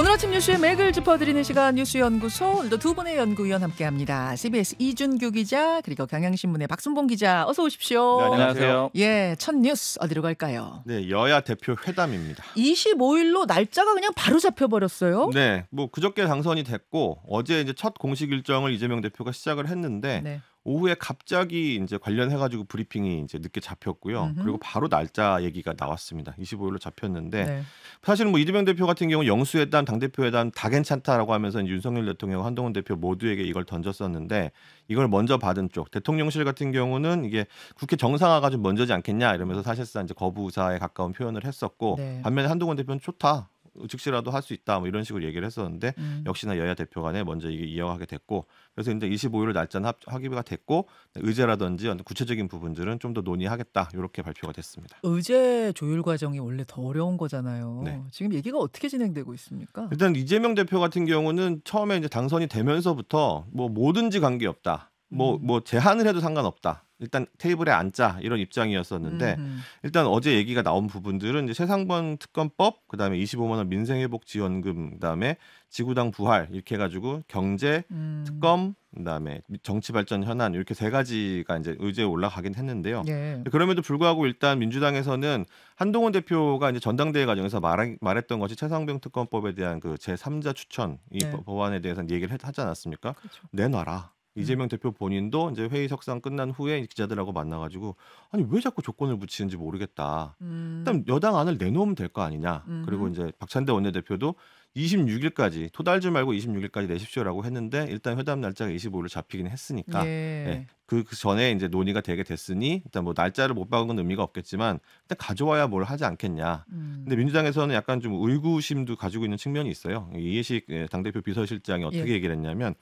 오늘 아침 뉴스의 맥을 짚어드리는 시간 뉴스연구소 오늘도 두 분의 연구위원 함께합니다. CBS 이준규 기자 그리고 경향신문의 박순봉 기자 어서 오십시오. 네, 안녕하세요. 예, 첫 뉴스 어디로 갈까요? 네, 여야 대표 회담입니다. 25일로 날짜가 그냥 바로 잡혀버렸어요. 네, 뭐 그저께 당선이 됐고 어제 이제 첫 공식 일정을 이재명 대표가 시작을 했는데 네. 오후에 갑자기 이제 관련해가지고 브리핑이 이제 늦게 잡혔고요. 음흠. 그리고 바로 날짜 얘기가 나왔습니다. 25일로 잡혔는데 네. 사실은 뭐 이재명 대표 같은 경우 영수회담, 당대표회담 다 괜찮다라고 하면서 윤석열 대통령, 한동훈 대표 모두에게 이걸 던졌었는데 이걸 먼저 받은 쪽 대통령실 같은 경우는 이게 국회 정상화가 좀 먼저지 않겠냐 이러면서 사실상 이제 거부 의사에 가까운 표현을 했었고 네. 반면에 한동훈 대표는 좋다. 즉시라도 할 수 있다 뭐 이런 식으로 얘기를 했었는데 음. 역시나 여야 대표 간에 먼저 이게 이어가게 됐고 그래서 이제 25일 날짜는 합, 합의가 됐고 의제라든지 구체적인 부분들은 좀 더 논의하겠다 이렇게 발표가 됐습니다. 의제 조율 과정이 원래 더 어려운 거잖아요. 네. 지금 얘기가 어떻게 진행되고 있습니까? 일단 이재명 대표 같은 경우는 처음에 이제 당선이 되면서부터 뭐 뭐든지 관계없다. 뭐뭐 음. 뭐 제한을 해도 상관없다. 일단 테이블에 앉자 이런 입장이었었는데 음흠. 일단 어제 얘기가 나온 부분들은 이제 세상번 특검법 그다음에 25만 원 민생회복 지원금 그다음에 지구당 부활 이렇게 해가지고 경제 음. 특검 그다음에 정치 발전 현안 이렇게 세 가지가 이제 의제에 올라가긴 했는데요. 예. 그럼에도 불구하고 일단 민주당에서는 한동훈 대표가 이제 전당대회 과정에서 말 말했던 것이 최상병 특검법에 대한 그 제3자 추천 이 예. 법안에 대해서 얘기를 하지 않았습니까? 그렇죠. 내놔라. 이재명 음. 대표 본인도 이제 회의 석상 끝난 후에 기자들하고 만나가지고 아니 왜 자꾸 조건을 붙이는지 모르겠다. 음. 일단 여당 안을 내놓으면 될 거 아니냐. 음. 그리고 이제 박찬대 원내대표도 26일까지 토달지 말고 26일까지 내십시오라고 했는데 일단 회담 날짜가 25일로 잡히긴 했으니까 예. 예. 그, 그 전에 이제 논의가 되게 됐으니 일단 뭐 날짜를 못 박은 건 의미가 없겠지만 일단 가져와야 뭘 하지 않겠냐. 음. 근데 민주당에서는 약간 좀 의구심도 가지고 있는 측면이 있어요. 이해식 예, 당대표 비서실장이 어떻게 예. 얘기를 했냐면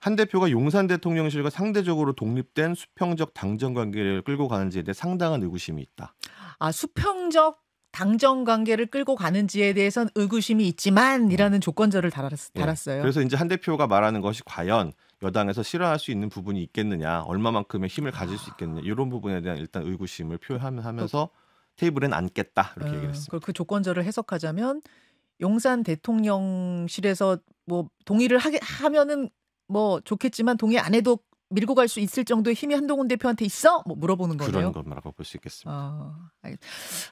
한 대표가 용산 대통령실과 상대적으로 독립된 수평적 당정 관계를 끌고 가는지에 대해 상당한 의구심이 있다. 아 수평적 당정 관계를 끌고 가는지에 대해선 의구심이 있지만이라는 음. 조건절을 달았, 예. 달았어요. 예. 그래서 이제 한 대표가 말하는 것이 과연 여당에서 싫어할수 있는 부분이 있겠느냐, 얼마만큼의 힘을 가질 수 있겠느냐 이런 부분에 대한 일단 의구심을 표하면서 그 테이블엔 앉겠다 이렇게 음, 얘기를 했습니다. 그 조건절을 해석하자면 용산 대통령실에서 뭐 동의를 하게 하면은 뭐 좋겠지만 동의 안 해도 밀고 갈 수 있을 정도의 힘이 한동훈 대표한테 있어? 뭐 물어보는 거예요 그런 것만고볼수 있겠습니다. 어,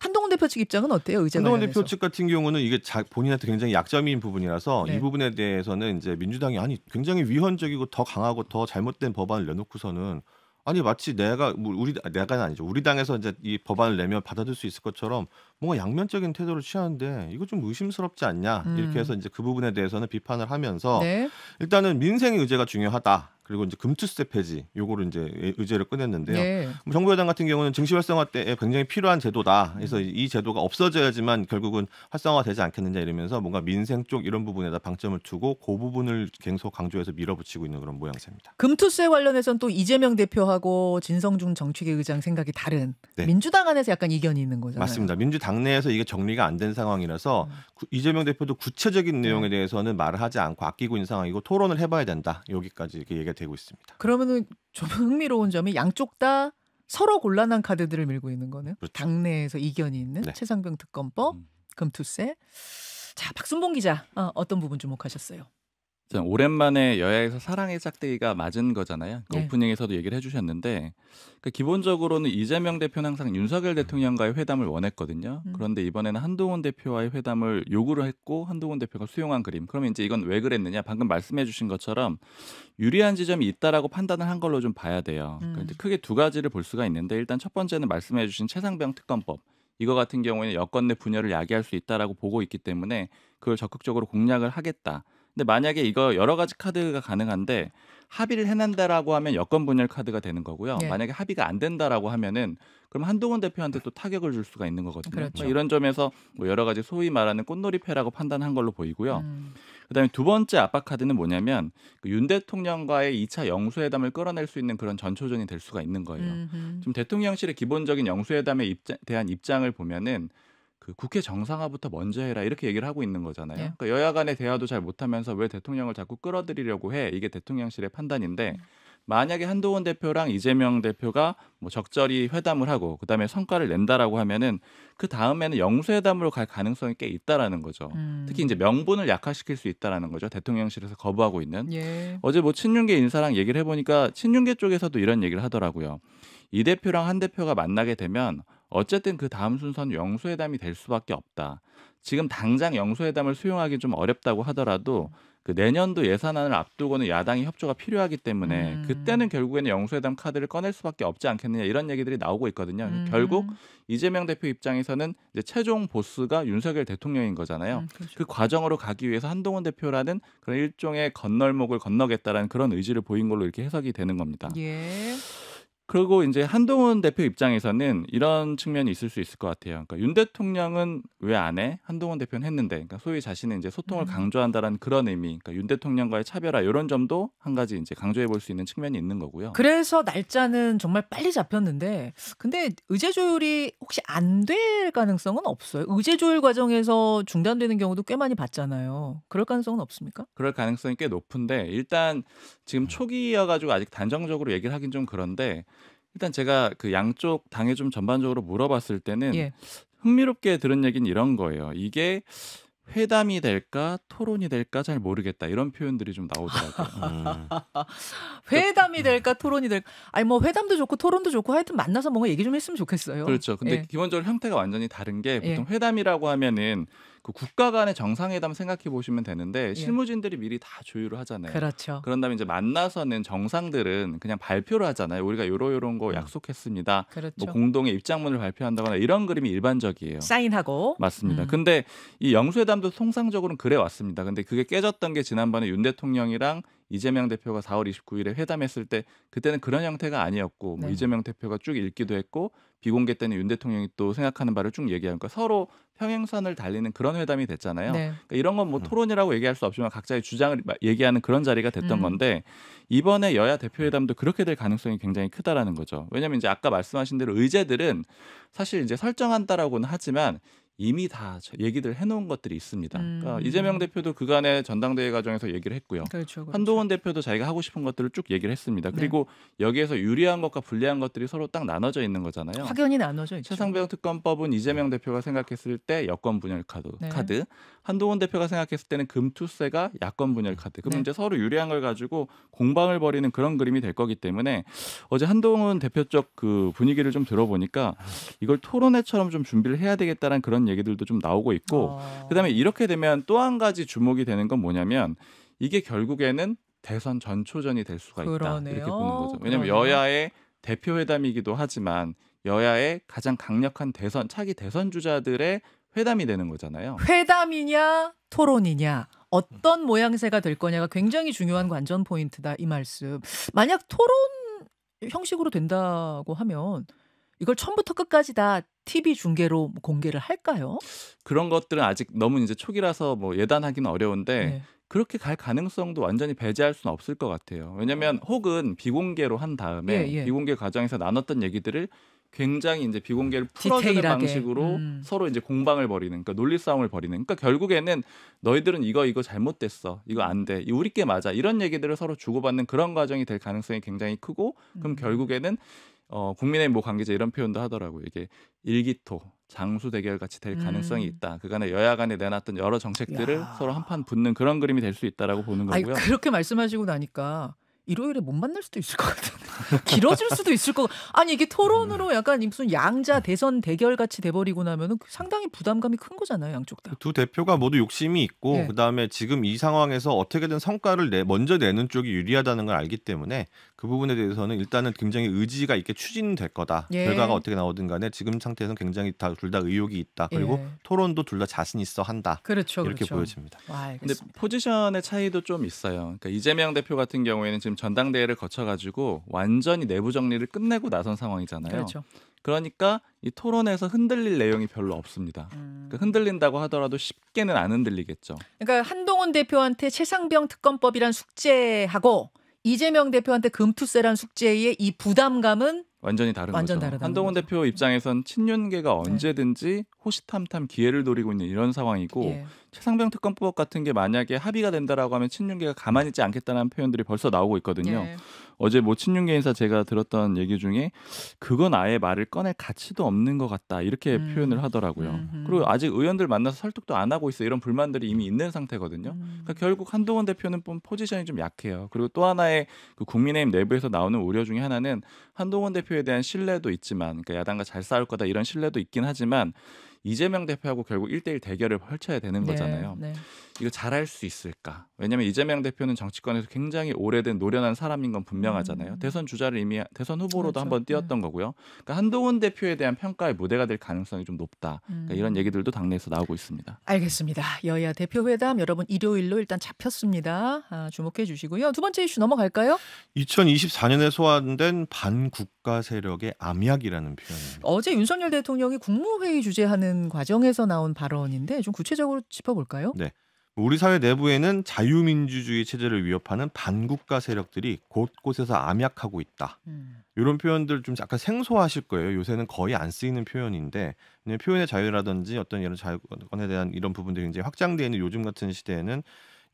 한동훈 대표 측 입장은 어때요? 의제 한동훈 대표 측 같은 경우는 이게 자, 본인한테 굉장히 약점인 부분이라서 네. 이 부분에 대해서는 이제 민주당이 아니 굉장히 위헌적이고 더 강하고 더 잘못된 법안을 내놓고서는 아니 마치 내가 뭐 우리 내가 아니죠 우리 당에서 이제 이 법안을 내면 받아들 수 있을 것처럼 뭔가 양면적인 태도를 취하는데 이거 좀 의심스럽지 않냐 음. 이렇게 해서 이제 그 부분에 대해서는 비판을 하면서 네. 일단은 민생의 의제가 중요하다 그리고 이제 금투세 폐지 요거를 이제 의제를 꺼냈는데요. 예. 정부 여당 같은 경우는 증시 활성화 때 굉장히 필요한 제도다. 그래서 이 제도가 없어져야지만 결국은 활성화되지 않겠느냐 이러면서 뭔가 민생 쪽 이런 부분에다 방점을 두고 그 부분을 계속 강조해서 밀어붙이고 있는 그런 모양새입니다. 금투세 관련해서는 또 이재명 대표하고 진성중 정책위 의장 생각이 다른 네. 민주당 안에서 약간 이견이 있는 거잖아요. 맞습니다. 민주당 내에서 이게 정리가 안 된 상황이라서 음. 이재명 대표도 구체적인 네. 내용에 대해서는 말을 하지 않고 아끼고 있는 상황이고 토론을 해봐야 된다. 여기까지 이렇게 얘기가 되고 있습니다. 그러면은 좀 흥미로운 점이 양쪽 다 서로 곤란한 카드들을 밀고 있는 거는 그렇죠. 당내에서 이견이 있는 네. 최상병 특검법, 음. 금투세. 자 박순봉 기자 어, 어떤 부분 주목하셨어요? 오랜만에 여야에서 사랑의 짝대기가 맞은 거잖아요. 그 네. 오프닝에서도 얘기를 해주셨는데 그러니까 기본적으로는 이재명 대표는 항상 윤석열 대통령과의 회담을 원했거든요. 음. 그런데 이번에는 한동훈 대표와의 회담을 요구를 했고 한동훈 대표가 수용한 그림. 그러면 이제 이건 왜 그랬느냐? 방금 말씀해주신 것처럼 유리한 지점이 있다라고 판단을 한 걸로 좀 봐야 돼요. 그러니까 음. 그런데 크게 두 가지를 볼 수가 있는데 일단 첫 번째는 말씀해주신 최상병 특검법. 이거 같은 경우에는 여권 내 분열을 야기할 수 있다라고 보고 있기 때문에 그걸 적극적으로 공략을 하겠다. 근데 만약에 이거 여러 가지 카드가 가능한데 합의를 해낸다라고 하면 여권 분열 카드가 되는 거고요. 네. 만약에 합의가 안 된다라고 하면은 그럼 한동훈 대표한테 또 타격을 줄 수가 있는 거거든요. 뭐 그렇죠. 이런 점에서 뭐 여러 가지 소위 말하는 꽃놀이패라고 판단한 걸로 보이고요. 음. 그다음에 두 번째 압박 카드는 뭐냐면 그 윤 대통령과의 2차 영수회담을 끌어낼 수 있는 그런 전초전이 될 수가 있는 거예요. 음흠. 지금 대통령실의 기본적인 영수회담에 입장, 대한 입장을 보면은 그 국회 정상화부터 먼저 해라 이렇게 얘기를 하고 있는 거잖아요. 네. 그러니까 여야 간의 대화도 잘 못하면서 왜 대통령을 자꾸 끌어들이려고 해 이게 대통령실의 판단인데 음. 만약에 한동훈 대표랑 이재명 대표가 뭐 적절히 회담을 하고 그다음에 성과를 낸다라고 하면은 그 다음에는 영수회담으로 갈 가능성이 꽤 있다라는 거죠. 음. 특히 이제 명분을 약화시킬 수 있다라는 거죠. 대통령실에서 거부하고 있는. 예. 어제 뭐 친윤계 인사랑 얘기를 해보니까 친윤계 쪽에서도 이런 얘기를 하더라고요. 이 대표랑 한 대표가 만나게 되면 어쨌든 그 다음 순서는 영수회담이 될 수밖에 없다. 지금 당장 영수회담을 수용하기 좀 어렵다고 하더라도 음. 그 내년도 예산안을 앞두고는 야당의 협조가 필요하기 때문에 음. 그때는 결국에는 영수회담 카드를 꺼낼 수밖에 없지 않겠느냐 이런 얘기들이 나오고 있거든요. 음. 결국 이재명 대표 입장에서는 이제 최종 보스가 윤석열 대통령인 거잖아요. 음, 그렇죠. 그 과정으로 가기 위해서 한동훈 대표라는 그런 일종의 건널목을 건너겠다라는 그런 의지를 보인 걸로 이렇게 해석이 되는 겁니다. 예. 그리고 이제 한동훈 대표 입장에서는 이런 측면이 있을 수 있을 것 같아요. 그러니까 윤 대통령은 왜 안 해? 한동훈 대표는 했는데, 그러니까 소위 자신은 이제 소통을 음. 강조한다라는 그런 의미, 그러니까 윤 대통령과의 차별화 이런 점도 한 가지 이제 강조해 볼 수 있는 측면이 있는 거고요. 그래서 날짜는 정말 빨리 잡혔는데, 근데 의제 조율이 혹시 안 될 가능성은 없어요. 의제 조율 과정에서 중단되는 경우도 꽤 많이 봤잖아요. 그럴 가능성은 없습니까? 그럴 가능성이 꽤 높은데 일단 지금 초기여가지고 아직 단정적으로 얘기를 하긴 좀 그런데. 일단 제가 그 양쪽 당에 좀 전반적으로 물어봤을 때는 예. 흥미롭게 들은 얘기는 이런 거예요. 이게 회담이 될까 토론이 될까 잘 모르겠다 이런 표현들이 좀 나오더라고요. 음. 회담이 그러니까 될까 토론이 될까 아니 뭐 회담도 좋고 토론도 좋고 하여튼 만나서 뭔가 얘기 좀 했으면 좋겠어요. 그렇죠. 근데 예. 기본적으로 형태가 완전히 다른 게 예. 보통 예. 회담이라고 하면은 그 국가 간의 정상회담 생각해 보시면 되는데 예. 실무진들이 미리 다 조율을 하잖아요. 그렇죠. 그런 다음에 이제 만나서는 정상들은 그냥 발표를 하잖아요. 우리가 요러 요런 거 음. 약속했습니다. 뭐 그렇죠. 뭐 공동의 입장문을 발표한다거나 이런 그림이 일반적이에요. 사인하고 맞습니다. 음. 근데 이 영수회담도 통상적으로는 그래 왔습니다. 근데 그게 깨졌던 게 지난번에 윤 대통령이랑 이재명 대표가 4월 29일에 회담했을 때 그때는 그런 형태가 아니었고 뭐 네. 뭐 이재명 대표가 쭉 읽기도 했고 비공개 때는 윤 대통령이 또 생각하는 바를 쭉 얘기하니까 서로 평행선을 달리는 그런 회담이 됐잖아요. 네. 그러니까 이런 건뭐 음. 토론이라고 얘기할 수 없지만 각자의 주장을 얘기하는 그런 자리가 됐던 음. 건데 이번에 여야 대표회담도 그렇게 될 가능성이 굉장히 크다라는 거죠. 왜냐하면 이제 아까 말씀하신 대로 의제들은 사실 이제 설정한다라고는 하지만 이미 다 얘기들 해놓은 것들이 있습니다. 그러니까 음. 그러니까 이재명 대표도 그간의 전당대회 과정에서 얘기를 했고요. 그렇죠, 그렇죠. 한동훈 대표도 자기가 하고 싶은 것들을 쭉 얘기를 했습니다. 네. 그리고 네. 여기에서 유리한 것과 불리한 것들이 서로 딱 나눠져 있는 거잖아요. 확연히 나눠져 있죠. 최상병 특검법은 이재명 네. 대표가 생각했을 때 여권 분열 카드, 네. 카드 한동훈 대표가 생각했을 때는 금투세가 야권 분열 카드. 그럼 네. 이제 서로 유리한 걸 가지고 공방을 벌이는 그런 그림이 될 거기 때문에 어제 한동훈 대표 쪽그 분위기를 좀 들어보니까 이걸 토론회처럼 좀 준비를 해야 되겠다는 그런 얘기들도 좀 나오고 있고 어... 그다음에 이렇게 되면 또 한 가지 주목이 되는 건 뭐냐면 이게 결국에는 대선 전초전이 될 수가 있다 그러네요. 이렇게 보는 거죠. 왜냐하면 여야의 대표회담이기도 하지만 여야의 가장 강력한 대선 차기 대선 주자들의 회담이 되는 거잖아요. 회담이냐 토론이냐 어떤 모양새가 될 거냐가 굉장히 중요한 관전 포인트다 이 말씀. 만약 토론 형식으로 된다고 하면 이걸 처음부터 끝까지 다 TV 중계로 공개를 할까요? 그런 것들은 아직 너무 이제 초기라서 뭐 예단하기는 어려운데 네. 그렇게 갈 가능성도 완전히 배제할 수는 없을 것 같아요. 왜냐하면 어. 혹은 비공개로 한 다음에 예, 예. 비공개 과정에서 나눴던 얘기들을 굉장히 이제 비공개를 풀어주는 디테일하게. 방식으로 음. 서로 이제 공방을 벌이는 그러니까 논리 싸움을 벌이는 그러니까 결국에는 너희들은 이거 이거 잘못됐어 이거 안돼 우리께 맞아 이런 얘기들을 서로 주고받는 그런 과정이 될 가능성이 굉장히 크고 그럼 음. 결국에는 어, 국민의힘 뭐 관계자 이런 표현도 하더라고요 이게 일기토 장수 대결 같이 될 음. 가능성이 있다. 그간에 여야 간에 내놨던 여러 정책들을 야. 서로 한판 붙는 그런 그림이 될 수 있다라고 보는 거고요. 아니, 그렇게 말씀하시고 나니까 일요일에 못 만날 수도 있을 것같은 길어질 수도 있을 거고 아니 이게 토론으로 음. 약간 무슨 양자 대선 대결 같이 돼버리고 나면은 상당히 부담감이 큰 거잖아요 양쪽 다. 두 대표가 모두 욕심이 있고 네. 그다음에 지금 이 상황에서 어떻게든 성과를 내, 먼저 내는 쪽이 유리하다는 걸 알기 때문에 그 부분에 대해서는 일단은 굉장히 의지가 있게 추진될 거다. 예. 결과가 어떻게 나오든 간에 지금 상태에서는 굉장히 다 둘 다 의욕이 있다. 그리고 예. 토론도 둘 다 자신 있어 한다. 그렇죠. 이렇게 그렇죠. 보여집니다. 와, 근데 포지션의 차이도 좀 있어요. 그러니까 이재명 대표 같은 경우에는 지금 전당대회를 거쳐 가지고 완 완전히 내부 정리를 끝내고 나선 상황이잖아요. 그렇죠. 그러니까 이 토론에서 흔들릴 내용이 별로 없습니다. 음. 그러니까 흔들린다고 하더라도 쉽게는 안 흔들리겠죠. 그러니까 한동훈 대표한테 최상병 특검법이란 숙제하고 이재명 대표한테 금투세란 숙제의 이 부담감은 완전히 다른 완전 거죠. 한동훈 거죠. 대표 입장에선 친윤계가 네. 언제든지 네. 호시탐탐 기회를 노리고 있는 이런 상황이고 예. 최상병 특검법 같은 게 만약에 합의가 된다라고 하면 친윤계가 가만히 있지 않겠다는 표현들이 벌써 나오고 있거든요. 예. 어제 모 뭐 친윤계 인사 제가 들었던 얘기 중에 그건 아예 말을 꺼낼 가치도 없는 것 같다 이렇게 음. 표현을 하더라고요. 음흠. 그리고 아직 의원들 만나서 설득도 안 하고 있어 이런 불만들이 이미 있는 상태거든요. 음. 그러니까 결국 한동훈 대표는 본 포지션이 좀 약해요. 그리고 또 하나의 그 국민의힘 내부에서 나오는 우려 중에 하나는 한동훈 대표에 대한 신뢰도 있지만 그러니까 야당과 잘 싸울 거다 이런 신뢰도 있긴 하지만 이재명 대표하고 결국 1대1 대결을 펼쳐야 되는 네, 거잖아요. 네, 네. 이거 잘할 수 있을까? 왜냐하면 이재명 대표는 정치권에서 굉장히 오래된 노련한 사람인 건 분명하잖아요. 음. 대선 주자를 이미 대선 후보로도 그렇죠. 한번 뛰었던 네. 거고요. 그러니까 한동훈 대표에 대한 평가의 무대가 될 가능성이 좀 높다. 그러니까 이런 음. 얘기들도 당내에서 나오고 있습니다. 알겠습니다. 여야 대표 회담 여러분 일요일로 일단 잡혔습니다. 아, 주목해 주시고요. 두 번째 이슈 넘어갈까요? 2024년에 소환된 반국가 세력의 암약이라는 표현 어제 윤석열 대통령이 국무회의 주재하는 과정에서 나온 발언인데 좀 구체적으로 짚어볼까요? 네. 우리 사회 내부에는 자유민주주의 체제를 위협하는 반국가 세력들이 곳곳에서 암약하고 있다. 음. 이런 표현들 좀 약간 생소하실 거예요. 요새는 거의 안 쓰이는 표현인데 표현의 자유라든지 어떤 이런 자유권에 대한 이런 부분들이 이제 확장돼 있는 요즘 같은 시대에는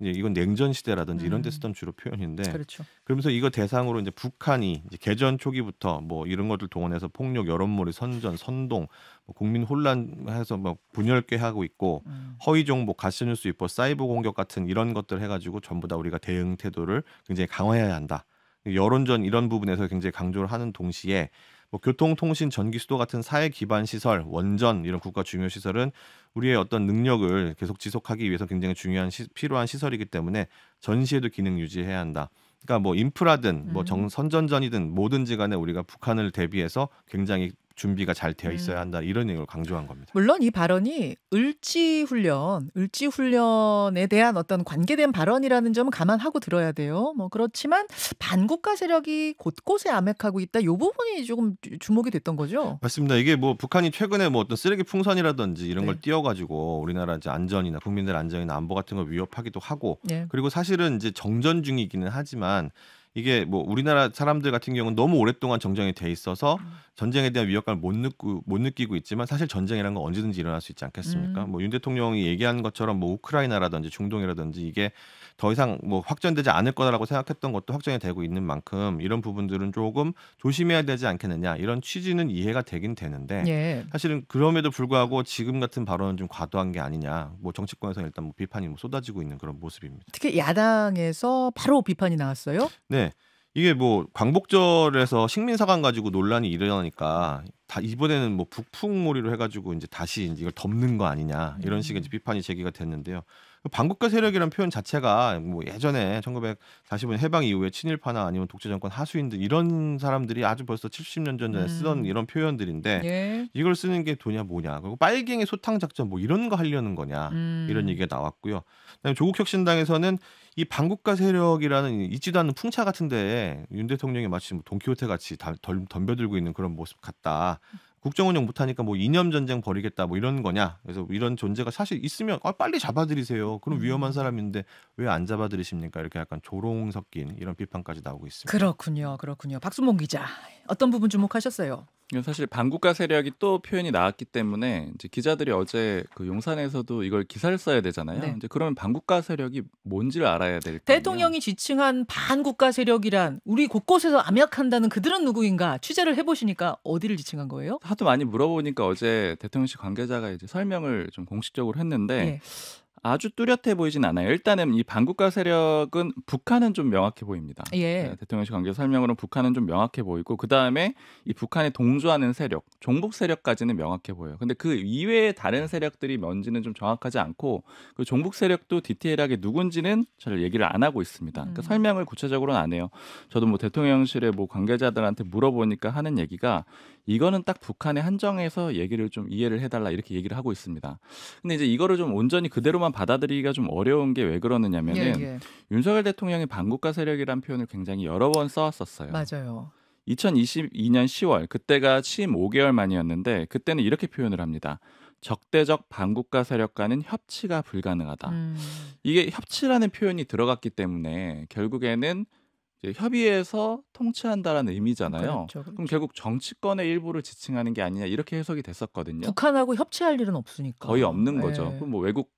이제 이건 냉전 시대라든지 음. 이런 데 음. 쓰던 주로 표현인데 그렇죠. 그러면서 이거 대상으로 이제 북한이 이제 개전 초기부터 뭐 이런 것들 동원해서 폭력 여론몰이 선전 선동 뭐 국민 혼란해서 뭐 분열괴하고 있고 음. 허위 정보 가짜뉴스 입법 사이버 공격 같은 이런 것들 해가지고 전부 다 우리가 대응 태도를 굉장히 강화해야 한다 여론전 이런 부분에서 굉장히 강조를 하는 동시에 뭐 교통, 통신, 전기, 수도 같은 사회 기반 시설, 원전 이런 국가 중요 시설은 우리의 어떤 능력을 계속 지속하기 위해서 굉장히 중요한 시, 필요한 시설이기 때문에 전시에도 기능 유지해야 한다. 그러니까 뭐 인프라든 뭐 음. 정, 선전전이든 뭐든지 간에 우리가 북한을 대비해서 굉장히 준비가 잘 되어 음. 있어야 한다 이런 얘기를 강조한 겁니다. 물론 이 발언이 을지 훈련, 을지 훈련에 대한 어떤 관계된 발언이라는 점은 감안하고 들어야 돼요. 뭐 그렇지만 반국가 세력이 곳곳에 암약하고 있다. 이 부분이 조금 주목이 됐던 거죠. 맞습니다. 이게 뭐 북한이 최근에 뭐 어떤 쓰레기 풍선이라든지 이런 네. 걸 띄워가지고 우리나라 이제 안전이나 국민들 안전이나 안보 같은 걸 위협하기도 하고 네. 그리고 사실은 이제 정전 중이기는 하지만 이게 뭐 우리나라 사람들 같은 경우는 너무 오랫동안 정정이돼 있어서 음. 전쟁에 대한 위협감을 못 느끼고 못 느끼고 있지만 사실 전쟁이라는 건 언제든지 일어날 수 있지 않겠습니까? 음. 뭐윤 대통령이 얘기한 것처럼 뭐 우크라이나라든지 중동이라든지 이게 더 이상 뭐확정되지 않을 거라고 다 생각했던 것도 확정이 되고 있는 만큼 이런 부분들은 조금 조심해야 되지 않겠느냐 이런 취지는 이해가 되긴 되는데 예. 사실은 그럼에도 불구하고 지금 같은 발언은 좀 과도한 게 아니냐 뭐 정치권에서 일단 뭐 비판이 뭐 쏟아지고 있는 그런 모습입니다. 특히 야당에서 바로 비판이 나왔어요. 네. 이게 뭐 광복절에서 식민사관 가지고 논란이 일어나니까 다 이번에는 뭐 북풍몰이로 해가지고 이제 다시 이제 이걸 덮는 거 아니냐 이런 식의 음. 비판이 제기가 됐는데요. 반국가 세력이라는 표현 자체가 뭐 예전에 1945년 해방 이후에 친일파나 아니면 독재 정권 하수인들 이런 사람들이 아주 벌써 70년 전에 음. 쓰던 이런 표현들인데 예. 이걸 쓰는 게 도냐 뭐냐 그리고 빨갱이 소탕 작전 뭐 이런 거 하려는 거냐 음. 이런 얘기가 나왔고요. 그다음에 조국 혁신당에서는 이 반국가 세력이라는 잊지도않는 풍차 같은데 윤 대통령이 마치 뭐 돈키호테 같이 다 덤벼들고 있는 그런 모습 같다. 국정 운영 못하니까 뭐 이념 전쟁 벌이겠다 뭐 이런 거냐 그래서 이런 존재가 사실 있으면 아, 빨리 잡아들이세요 그럼 음. 위험한 사람인데 왜 안 잡아들이십니까 이렇게 약간 조롱 섞인 이런 비판까지 나오고 있습니다 그렇군요 그렇군요 박순봉 기자 어떤 부분 주목하셨어요 사실 반국가 세력이 또 표현이 나왔기 때문에 이제 기자들이 어제 그 용산에서도 이걸 기사를 써야 되잖아요. 네. 이제 그러면 반국가 세력이 뭔지를 알아야 될 대통령이 지칭한 반국가 세력이란 우리 곳곳에서 암약한다는 그들은 누구인가 취재를 해보시니까 어디를 지칭한 거예요? 하도 많이 물어보니까 어제 대통령실 관계자가 이제 설명을 좀 공식적으로 했는데 예. 아주 뚜렷해 보이진 않아요. 일단은 이 반국가 세력은 북한은 좀 명확해 보입니다. 예. 네, 대통령실 관계 설명으로는 북한은 좀 명확해 보이고 그 다음에 이 북한에 동조하는 세력, 종북 세력까지는 명확해 보여요. 근데 그이외에 다른 세력들이 뭔지는 좀 정확하지 않고 그 종북 세력도 디테일하게 누군지는 잘 얘기를 안 하고 있습니다. 그 설명을 구체적으로는 안 해요. 저도 뭐 대통령실의 뭐 관계자들한테 물어보니까 하는 얘기가 이거는 딱 북한에 한정해서 얘기를 좀 이해를 해달라 이렇게 얘기를 하고 있습니다. 근데 이제 이거를 좀 온전히 그대로만 받아들이기가 좀 어려운 게 왜 그러느냐면은 예, 예. 윤석열 대통령이 반국가 세력이란 표현을 굉장히 여러 번 써왔었어요. 맞아요. 2022년 10월 그때가 취임 5개월 만이었는데 그때는 이렇게 표현을 합니다. 적대적 반국가 세력 과는 협치가 불가능하다. 음. 이게 협치라는 표현이 들어갔기 때문에 결국에는 협의해서 통치한다라는 의미잖아요. 그렇죠, 그렇죠. 그럼 결국 정치권의 일부를 지칭하는 게 아니냐 이렇게 해석이 됐었거든요. 북한하고 협치할 일은 없으니까 거의 없는 예. 거죠. 네. 그럼 뭐 외국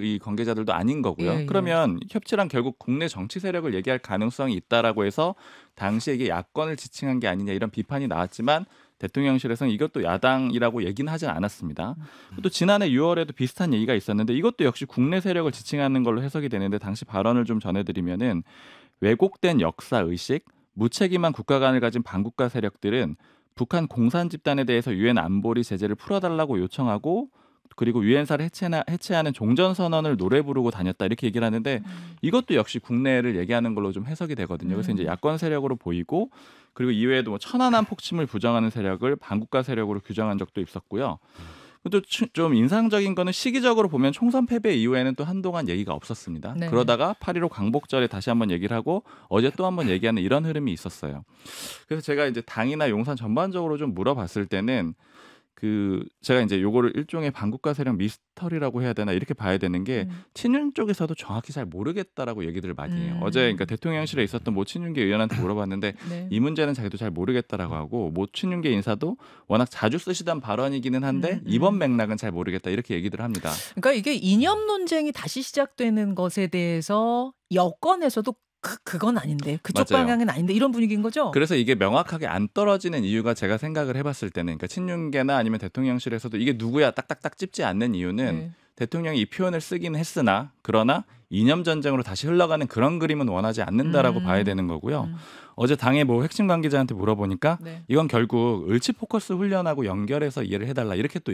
이 관계자들도 아닌 거고요. 예, 예. 그러면 협치란 결국 국내 정치 세력을 얘기할 가능성이 있다라고 해서 당시에 게 야권을 지칭한 게 아니냐 이런 비판이 나왔지만 대통령실에서는 이것도 야당이라고 얘기는 하진 않았습니다. 또 지난해 6월에도 비슷한 얘기가 있었는데 이것도 역시 국내 세력을 지칭하는 걸로 해석이 되는데 당시 발언을 좀 전해드리면은 왜곡된 역사 의식, 무책임한 국가관을 가진 반국가 세력들은 북한 공산 집단에 대해서 유엔 안보리 제재를 풀어달라고 요청하고 그리고 유엔사를 해체나, 해체하는 종전 선언을 노래 부르고 다녔다 이렇게 얘기를 하는데 음. 이것도 역시 국내를 얘기하는 걸로 좀 해석이 되거든요. 그래서 음. 이제 야권 세력으로 보이고 그리고 이외에도 뭐 천안함 폭침을 부정하는 세력을 반국가 세력으로 규정한 적도 있었고요. 또 좀 인상적인 거는 시기적으로 보면 총선 패배 이후에는 또 한동안 얘기가 없었습니다. 네. 그러다가 8.15 광복절에 다시 한번 얘기를 하고 어제 또 한번 얘기하는 이런 흐름이 있었어요. 그래서 제가 이제 당이나 용산 전반적으로 좀 물어봤을 때는 그 제가 이제 요거를 일종의 반국가 세력 미스터리라고 해야 되나 이렇게 봐야 되는 게 음. 친윤 쪽에서도 정확히 잘 모르겠다라고 얘기들을 많이 해요. 음. 어제 그러니까 대통령실에 있었던 모친윤계 의원한테 물어봤는데 네. 이 문제는 자기도 잘 모르겠다라고 하고 모친윤계 인사도 워낙 자주 쓰시던 발언이기는 한데 음. 음. 이번 맥락은 잘 모르겠다 이렇게 얘기들 합니다. 그러니까 이게 이념 논쟁이 다시 시작되는 것에 대해서 여권에서도 그, 그건 아닌데 그쪽 맞아요. 방향은 아닌데 이런 분위기인 거죠. 그래서 이게 명확하게 안 떨어지는 이유가 제가 생각을 해봤을 때는 그러니까 친윤계나 아니면 대통령실에서도 이게 누구야 딱딱딱 찝지 않는 이유는 네. 대통령이 이 표현을 쓰긴 했으나 그러나 이념 전쟁으로 다시 흘러가는 그런 그림은 원하지 않는다라고 음. 봐야 되는 거고요. 음. 어제 당의 뭐 핵심 관계자한테 물어보니까 네. 이건 결국 을지 포커스 훈련하고 연결해서 이해를 해달라 이렇게 또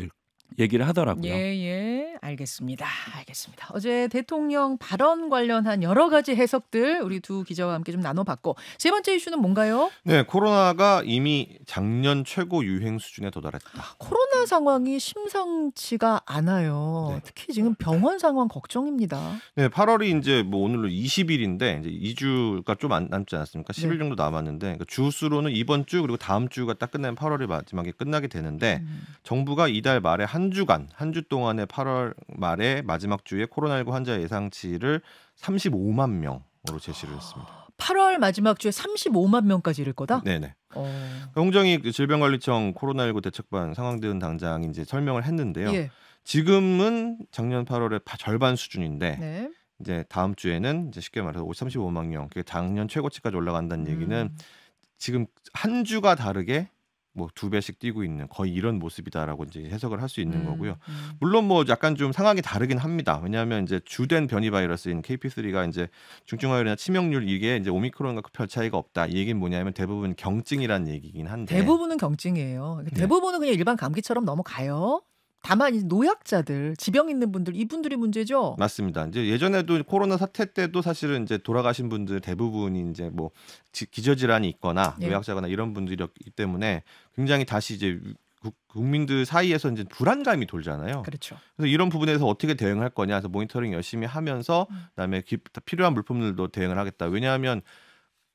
얘기를 하더라고요. 예, 예. 알겠습니다. 알겠습니다. 어제 대통령 발언 관련한 여러 가지 해석들 우리 두 기자와 함께 좀 나눠봤고 세 번째 이슈는 뭔가요? 네, 코로나가 이미 작년 최고 유행 수준에 도달했다. 코로나 상황이 심상치가 않아요. 네. 특히 지금 병원 상황 걱정입니다. 네, 8월이 이제 뭐 오늘로 20일인데 이제 2주가 좀 남지 않았습니까? 10일 네. 정도 남았는데 그러니까 주수로는 이번 주 그리고 다음 주가 딱 끝나면 8월이 마지막에 끝나게 되는데 음. 정부가 이달 말에 한 주간 한 주 동안의 8월 말에 마지막 주에 코로나19 환자 예상치를 35만 명으로 제시를 했습니다. 8월 마지막 주에 35만 명까지 이를 거다. 네네. 어... 그러니까 홍정희 그 질병관리청 코로나19 대책반 상황 대응 당장 이제 설명을 했는데요. 예. 지금은 작년 8월의 절반 수준인데 네. 이제 다음 주에는 이제 쉽게 말해서 35만 명, 그게 작년 최고치까지 올라간다는 얘기는 음. 지금 한 주가 다르게 뭐두 배씩 뛰고 있는 거의 이런 모습이다라고 이제 해석을 할 수 있는 음, 거고요. 음. 물론 뭐 약간 좀 상황이 다르긴 합니다. 왜냐하면 이제 주된 변이 바이러스인 KP3가 이제 중증화율이나 치명률 이게 이제 오미크론과 그 별 차이가 없다. 이 얘기는 뭐냐면 대부분 경증이란 얘기긴 한데 대부분은 경증이에요. 네. 대부분은 네. 그냥 일반 감기처럼 넘어가요. 다만 노약자들, 지병 있는 분들 이분들이 문제죠. 맞습니다. 이제 예전에도 코로나 사태 때도 사실은 이제 돌아가신 분들 대부분이 이제 뭐 기저질환이 있거나 예. 노약자거나 이런 분들이었기 때문에 굉장히 다시 이제 국민들 사이에서 이제 불안감이 돌잖아요. 그렇죠. 그래서 이런 부분에서 어떻게 대응할 거냐, 해서 모니터링 열심히 하면서 음. 그다음에 기, 필요한 물품들도 대응을 하겠다. 왜냐하면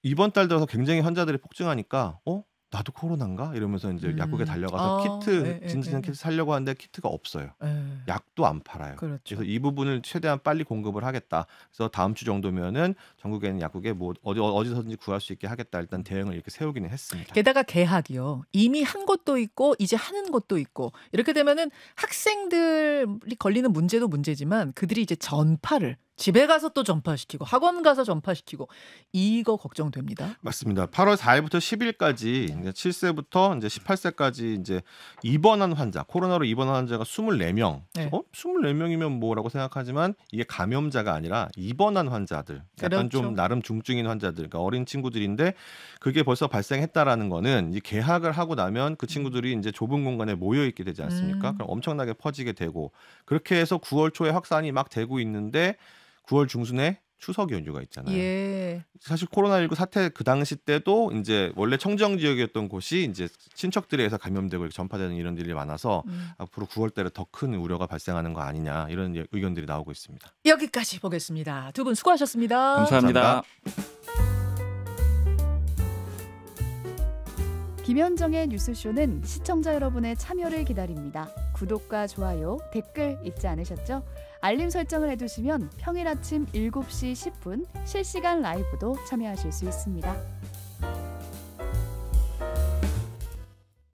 이번 달 들어서 굉장히 환자들이 폭증하니까 어 나도 코로나인가 이러면서 이제 음. 약국에 달려가서 아, 키트 예, 예, 진짜 예. 키트 살려고 하는데 키트가 없어요. 에. 약도 안 팔아요. 그렇죠. 그래서이 부분을 최대한 빨리 공급을 하겠다. 그래서 다음 주 정도면은 전국에 있는 약국에 뭐 어디 어디서든지 구할 수 있게 하겠다. 일단 대응을 이렇게 세우기는 했습니다. 게다가 개학이요. 이미 한곳도 있고 이제 하는 곳도 있고 이렇게 되면은 학생들이 걸리는 문제도 문제지만 그들이 이제 전파를 집에 가서 또 전파시키고 학원 가서 전파시키고 이거 걱정됩니다. 맞습니다. 8월 4일부터 10일까지 이제 7세부터 이제 18세까지 이제 입원한 환자, 코로나로 입원한 환자가 24명. 네. 어? 24명이면 뭐라고 생각하지만 이게 감염자가 아니라 입원한 환자들. 약간 그렇죠. 좀 나름 중증인 환자들. 그러니까 어린 친구들인데 그게 벌써 발생했다라는 거는 이 개학을 하고 나면 그 친구들이 이제 좁은 공간에 모여 있게 되지 않습니까? 음. 그럼 엄청나게 퍼지게 되고 그렇게 해서 9월 초에 확산이 막 되고 있는데 9월 중순에 추석 연휴가 있잖아요. 예. 사실 코로나19 사태 그 당시 때도 이제 원래 청정 지역이었던 곳이 이제 친척들에 의해서 감염되고 전파되는 이런 일이 많아서 음. 앞으로 9월 달에 더큰 우려가 발생하는 거 아니냐 이런 의견들이 나오고 있습니다. 여기까지 보겠습니다. 두 분 수고하셨습니다 감사합니다. 감사합니다. 김현정의 뉴스쇼는 시청자 여러분의 참여를 기다립니다. 구독과 좋아요, 댓글 잊지 않으셨죠? 알림 설정을 해두시면 평일 아침 7시 10분 실시간 라이브도 참여하실 수 있습니다.